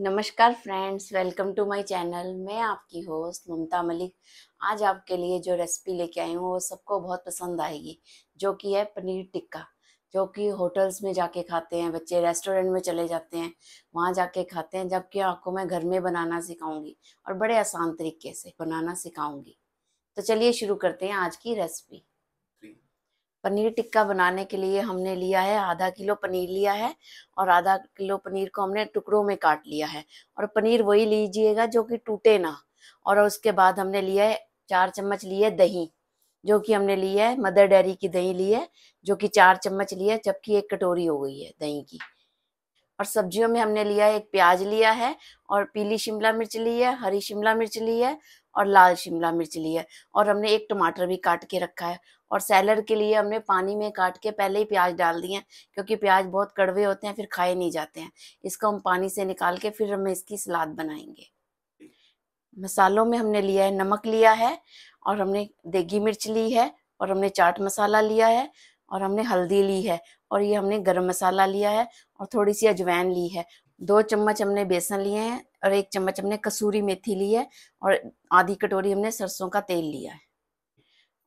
नमस्कार friends welcome to my channel मैं आपकी होस्ट ममता मलिक आज आपके लिए जो रेसिपी लेके आई हूँ वो सबको बहुत पसंद आएगी जो कि है पनीर टिक्का जो कि होटल्स में जाके खाते हैं बच्चे रेस्टोरेंट में चले जाते हैं वहाँ जाके खाते हैं जबकि आपको मैं घर में बनाना सिखाऊंगी और बड़े आसान तरीके से बनाना सिखाऊंगी तो चलिए शुरू करते हैं आज की रेसिपी पनीर टिक्का बनाने के लिए हमने लिया है आधा किलो पनीर लिया है और आधा किलो पनीर को हमने टुकड़ों में काट लिया है और पनीर वही लीजिएगा जो कि टूटे ना और उसके बाद हमने लिया है चार चम्मच लिए दही जो कि हमने लिया है मदर डेयरी की दही ली है जो कि चार चम्मच लिया जबकि एक कटोरी हो गई है दही की और सब्जियों में हमने लिया है एक प्याज लिया है और पीली शिमला मिर्च ली है हरी शिमला मिर्च ली है और लाल शिमला मिर्च ली है और हमने एक टमाटर भी काट के रखा है और सैलर के लिए हमने पानी में काट के पहले ही प्याज डाल दिए हैं क्योंकि प्याज बहुत कड़वे होते हैं फिर खाए नहीं जाते हैं इसको हम पानी से निकाल के फिर हम इसकी सलाद बनाएंगे मसालों में हमने लिया है नमक लिया है और हमने देगी मिर्च ली है और हमने चाट मसाला लिया है और हमने हल्दी ली है और ये हमने गर्म मसाला लिया है और थोड़ी सी अजवैन ली है दो चम्मच हमने बेसन लिए हैं और एक चम्मच हमने कसूरी मेथी ली है और आधी कटोरी हमने सरसों का तेल लिया है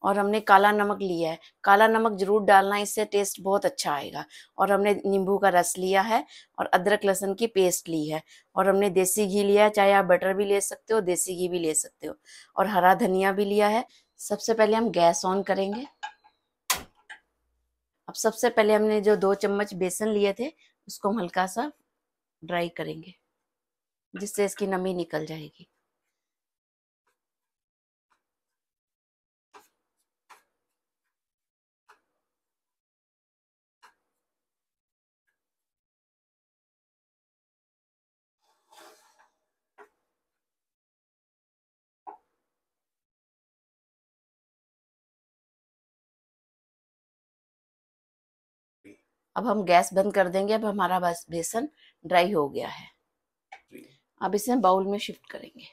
और हमने काला नमक लिया है काला नमक जरूर डालना इससे टेस्ट बहुत अच्छा आएगा और हमने नींबू का रस लिया है और अदरक लहसुन की पेस्ट ली है और हमने देसी घी लिया है चाहे आप बटर भी ले सकते हो देसी घी भी ले सकते हो और हरा धनिया भी लिया है सबसे पहले हम गैस ऑन करेंगे अब सबसे पहले हमने जो दो चम्मच बेसन लिए थे उसको हम हल्का सा ड्राई करेंगे जिससे इसकी नमी निकल जाएगी अब हम गैस बंद कर देंगे अब हमारा बेसन ड्राई हो गया है अब इसे बाउल में शिफ्ट करेंगे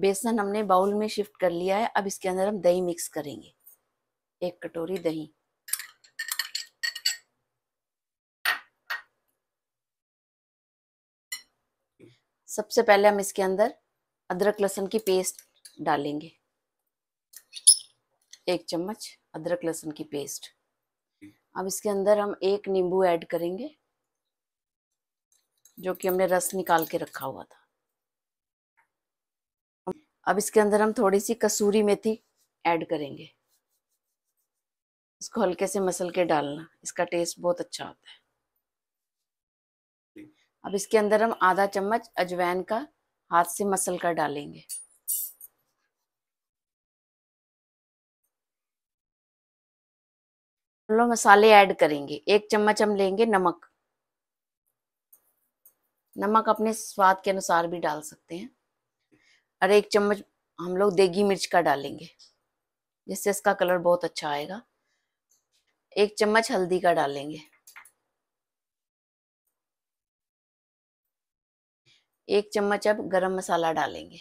बेसन हमने बाउल में शिफ्ट कर लिया है अब इसके अंदर हम दही मिक्स करेंगे एक कटोरी दही सबसे पहले हम इसके अंदर अदरक लहसुन की पेस्ट डालेंगे एक चम्मच अदरक लहसुन की पेस्ट अब इसके अंदर हम एक नींबू ऐड करेंगे जो कि हमने रस निकाल के रखा हुआ था अब इसके अंदर हम थोड़ी सी कसूरी मेथी ऐड करेंगे इसको हल्के से मसल के डालना इसका टेस्ट बहुत अच्छा होता है अब इसके अंदर हम आधा चम्मच अजवैन का हाथ से मसल कर डालेंगे हम लोग मसाले ऐड करेंगे एक चम्मच हम लेंगे नमक नमक अपने स्वाद के अनुसार भी डाल सकते हैं और एक चम्मच हम लोग देगी मिर्च का डालेंगे जिससे इसका कलर बहुत अच्छा आएगा एक चम्मच हल्दी का डालेंगे एक चम्मच अब गरम मसाला डालेंगे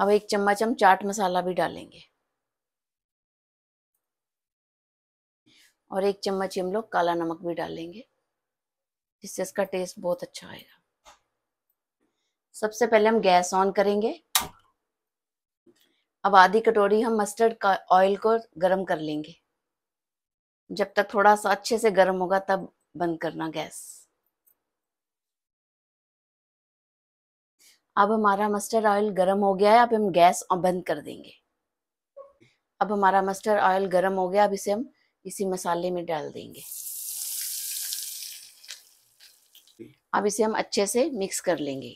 अब एक चम्मच हम चाट मसाला भी डालेंगे और एक चम्मच हम लोग काला नमक भी डालेंगे जिससे इसका टेस्ट बहुत अच्छा आएगा सबसे पहले हम गैस ऑन करेंगे अब आधी कटोरी हम मस्टर्ड का ऑयल को गर्म कर लेंगे जब तक थोड़ा सा अच्छे से गर्म होगा तब बंद करना गैस अब हमारा मस्टर्ड ऑयल गर्म हो गया है अब हम गैस बंद कर देंगे अब हमारा मस्टर्ड ऑयल गर्म हो गया अब इसे हम इसी मसाले में डाल देंगे अब इसे हम अच्छे से मिक्स कर लेंगे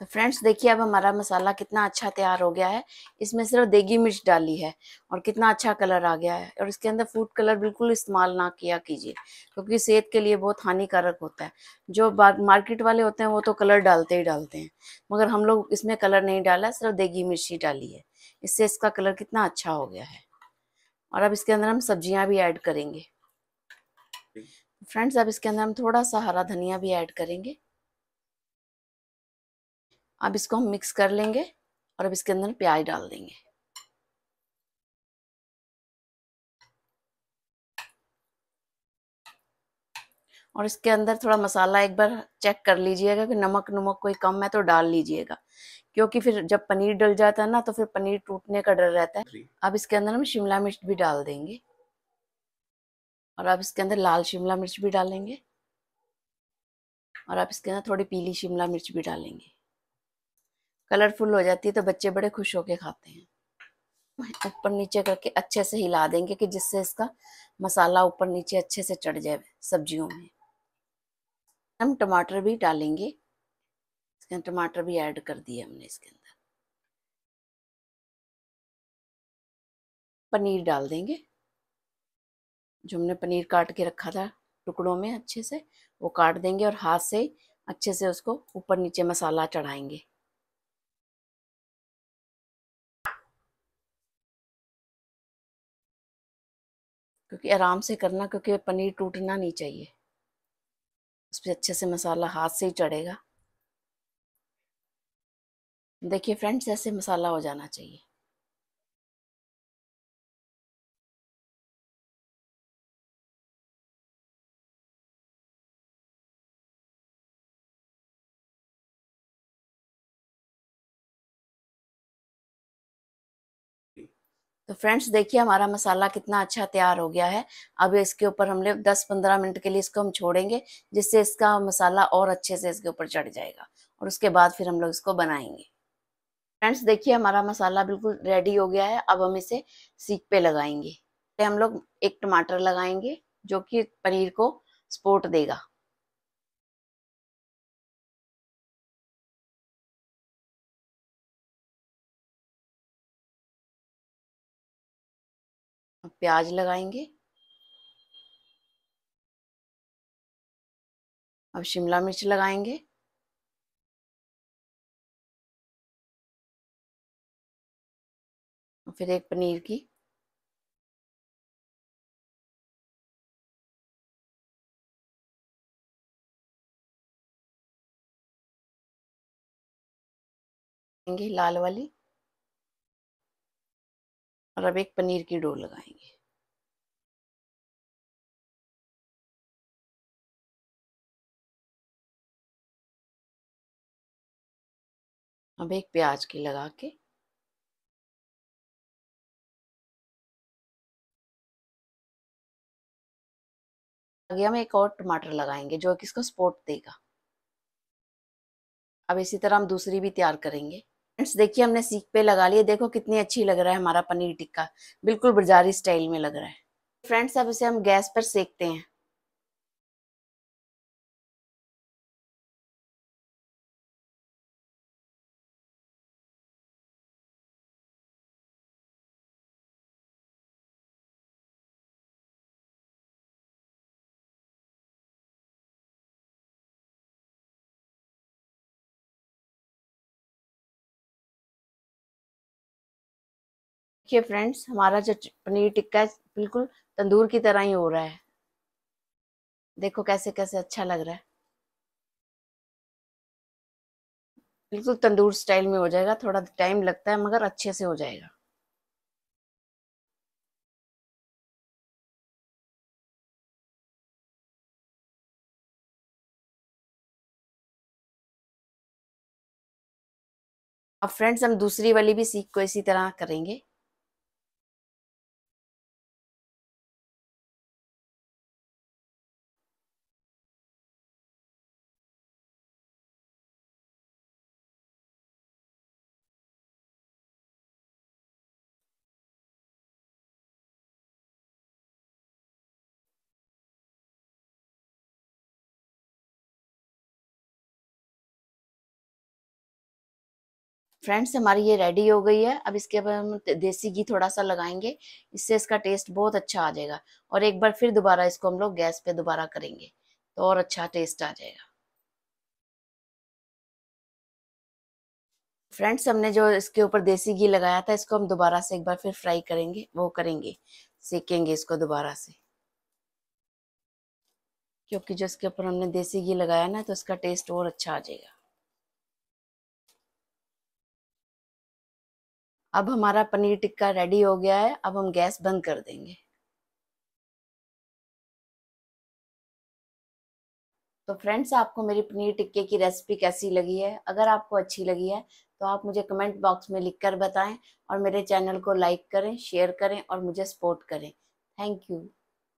तो फ्रेंड्स देखिए अब हमारा मसाला कितना अच्छा तैयार हो गया है इसमें सिर्फ देगी मिर्च डाली है और कितना अच्छा कलर आ गया है और इसके अंदर फूड कलर बिल्कुल इस्तेमाल ना किया कीजिए क्योंकि सेहत के लिए बहुत हानिकारक होता है जो मार्केट वाले होते हैं वो तो कलर डालते ही डालते हैं मगर हम लोग इसमें कलर नहीं डाला सिर्फ देगी मिर्च ही डाली है इससे इसका कलर कितना अच्छा हो गया है और अब इसके अंदर हम सब्जियाँ भी ऐड करेंगे फ्रेंड्स अब इसके अंदर हम थोड़ा सा हरा धनिया भी ऐड करेंगे अब इसको हम मिक्स कर लेंगे और अब इसके अंदर प्याज डाल देंगे और इसके अंदर थोड़ा मसाला एक बार चेक कर लीजिएगा कि नमक नमक कोई कम है तो डाल लीजिएगा क्योंकि फिर जब पनीर डल जाता है ना तो फिर पनीर टूटने का डर रहता है अब इसके अंदर हम शिमला मिर्च भी डाल देंगे और अब इसके अंदर लाल शिमला मिर्च भी डालेंगे और अब इसके अंदर थोड़ी पीली शिमला मिर्च भी डालेंगे कलरफुल हो जाती है तो बच्चे बड़े खुश होके खाते हैं ऊपर नीचे करके अच्छे से हिला देंगे कि जिससे इसका मसाला ऊपर नीचे अच्छे से चढ़ जाए सब्जियों में हम टमाटर भी डालेंगे टमाटर भी ऐड कर दिए हमने इसके अंदर पनीर डाल देंगे जो हमने पनीर काट के रखा था टुकड़ों में अच्छे से वो काट देंगे और हाथ से अच्छे से उसको ऊपर नीचे मसाला चढ़ाएंगे क्योंकि आराम से करना क्योंकि पनीर टूटना नहीं चाहिए उस पर अच्छे से मसाला हाथ से ही चढ़ेगा देखिए फ्रेंड्स ऐसे मसाला हो जाना चाहिए तो फ्रेंड्स देखिए हमारा मसाला कितना अच्छा तैयार हो गया है अब इसके ऊपर हम लोग 10-15 मिनट के लिए इसको हम छोड़ेंगे जिससे इसका मसाला और अच्छे से इसके ऊपर चढ़ जाएगा और उसके बाद फिर हम लोग इसको बनाएंगे फ्रेंड्स देखिए हमारा मसाला बिल्कुल रेडी हो गया है अब हम इसे सीख पे लगाएंगे हम लोग एक टमाटर लगाएंगे जो कि पनीर को सपोर्ट देगा प्याज लगाएंगे अब शिमला मिर्च लगाएंगे फिर एक पनीर की लाल वाली और अब एक पनीर की डो लगाएंगे अब एक प्याज की लगा के आगे हम एक और टमाटर लगाएंगे जो कि इसको देगा अब इसी तरह हम दूसरी भी तैयार करेंगे फ्रेंड्स देखिए हमने सीख पे लगा लिया देखो कितनी अच्छी लग रहा है हमारा पनीर टिक्का बिल्कुल बाजारी स्टाइल में लग रहा है फ्रेंड्स अब इसे हम गैस पर सेकते हैं देखिए फ्रेंड्स हमारा जो पनीर टिक्का है बिल्कुल तंदूर की तरह ही हो रहा है देखो कैसे कैसे अच्छा लग रहा है बिल्कुल तंदूर स्टाइल में हो जाएगा थोड़ा टाइम लगता है मगर अच्छे से हो जाएगा अब फ्रेंड्स हम दूसरी वाली भी सीख को इसी तरह करेंगे फ्रेंड्स हमारी ये रेडी हो गई है अब इसके ऊपर हम देसी घी थोड़ा सा लगाएंगे इससे इसका टेस्ट बहुत अच्छा आ जाएगा और एक बार फिर दोबारा इसको हम लोग गैस पे दोबारा करेंगे तो और अच्छा टेस्ट आ जाएगा फ्रेंड्स हमने जो इसके ऊपर देसी घी लगाया था इसको हम दोबारा से एक बार फिर फ्राई करेंगे वो करेंगे सेकेंगे इसको दोबारा से क्योंकि जो इसके ऊपर हमने देसी घी लगाया ना तो इसका टेस्ट और अच्छा आ जाएगा अब हमारा पनीर टिक्का रेडी हो गया है अब हम गैस बंद कर देंगे तो फ्रेंड्स आपको मेरी पनीर टिक्के की रेसिपी कैसी लगी है अगर आपको अच्छी लगी है तो आप मुझे कमेंट बॉक्स में लिखकर बताएं और मेरे चैनल को लाइक करें शेयर करें और मुझे सपोर्ट करें थैंक यू